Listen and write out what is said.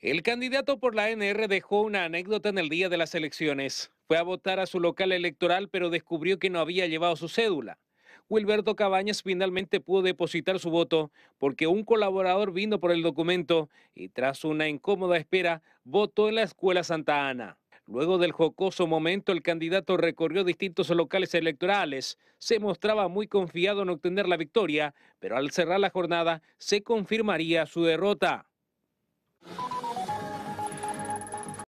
El candidato por la NR dejó una anécdota en el día de las elecciones. Fue a votar a su local electoral, pero descubrió que no había llevado su cédula. Wilberto Cabañas finalmente pudo depositar su voto porque un colaborador vino por el documento y tras una incómoda espera votó en la escuela Santa Ana. Luego del jocoso momento, el candidato recorrió distintos locales electorales. Se mostraba muy confiado en obtener la victoria, pero al cerrar la jornada se confirmaría su derrota.